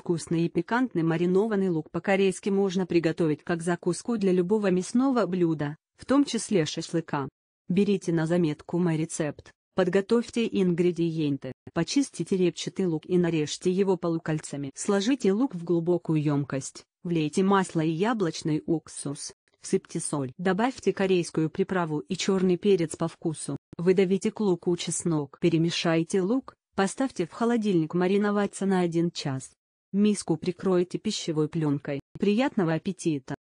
Вкусный и пикантный маринованный лук по-корейски можно приготовить как закуску для любого мясного блюда, в том числе шашлыка. Берите на заметку мой рецепт, подготовьте ингредиенты, почистите репчатый лук и нарежьте его полукольцами. Сложите лук в глубокую емкость, влейте масло и яблочный уксус, всыпьте соль. Добавьте корейскую приправу и черный перец по вкусу, выдавите к луку чеснок. Перемешайте лук, поставьте в холодильник мариноваться на 1 час. Миску прикройте пищевой пленкой. Приятного аппетита!